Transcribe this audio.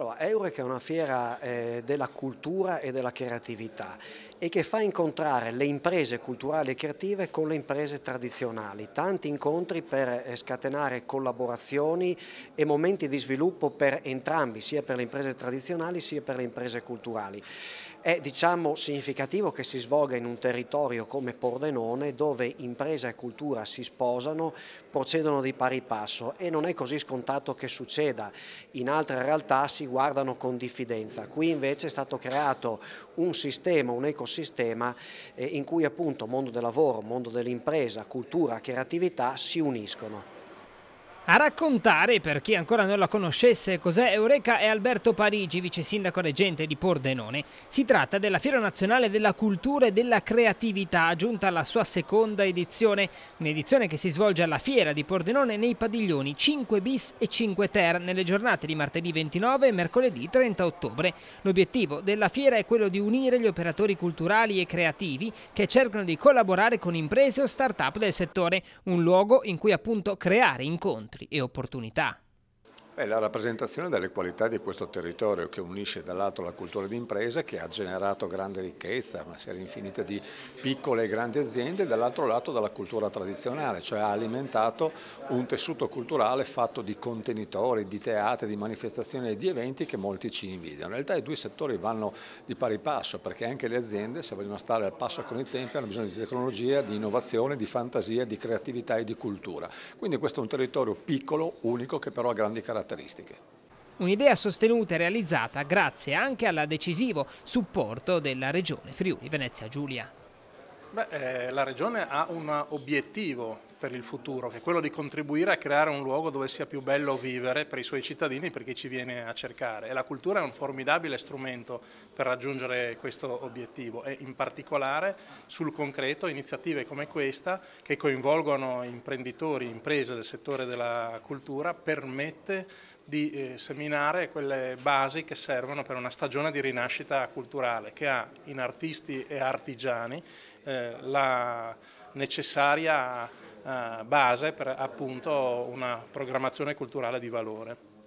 Allora, Eureka è una fiera eh, della cultura e della creatività e che fa incontrare le imprese culturali e creative con le imprese tradizionali. Tanti incontri per eh, scatenare collaborazioni e momenti di sviluppo per entrambi, sia per le imprese tradizionali sia per le imprese culturali. È diciamo, significativo che si svolga in un territorio come Pordenone dove impresa e cultura si sposano, procedono di pari passo e non è così scontato che succeda. In altre realtà si guardano con diffidenza. Qui invece è stato creato un sistema, un ecosistema eh, in cui appunto mondo del lavoro, mondo dell'impresa, cultura, creatività si uniscono. A raccontare, per chi ancora non la conoscesse, cos'è Eureka è Alberto Parigi, vice sindaco reggente di Pordenone. Si tratta della Fiera Nazionale della Cultura e della Creatività, giunta alla sua seconda edizione, un'edizione che si svolge alla Fiera di Pordenone nei padiglioni 5 bis e 5 ter nelle giornate di martedì 29 e mercoledì 30 ottobre. L'obiettivo della fiera è quello di unire gli operatori culturali e creativi che cercano di collaborare con imprese o start-up del settore, un luogo in cui appunto creare incontri riscontri e opportunità Beh, la rappresentazione delle qualità di questo territorio che unisce dall'altro la cultura d'impresa che ha generato grande ricchezza, una serie infinita di piccole e grandi aziende e dall'altro lato dalla cultura tradizionale, cioè ha alimentato un tessuto culturale fatto di contenitori, di teatri, di manifestazioni e di eventi che molti ci invidiano. In realtà i due settori vanno di pari passo perché anche le aziende se vogliono stare al passo con i tempi hanno bisogno di tecnologia, di innovazione, di fantasia, di creatività e di cultura. Quindi questo è un territorio piccolo, unico, che però ha grandi caratteristiche caratteristiche. Un'idea sostenuta e realizzata grazie anche al decisivo supporto della Regione Friuli Venezia Giulia. Beh, eh, la Regione ha un obiettivo per il futuro, che è quello di contribuire a creare un luogo dove sia più bello vivere per i suoi cittadini e per chi ci viene a cercare. E la cultura è un formidabile strumento per raggiungere questo obiettivo e in particolare sul concreto iniziative come questa che coinvolgono imprenditori, imprese del settore della cultura permette di eh, seminare quelle basi che servono per una stagione di rinascita culturale che ha in artisti e artigiani eh, la necessaria eh, base per appunto una programmazione culturale di valore.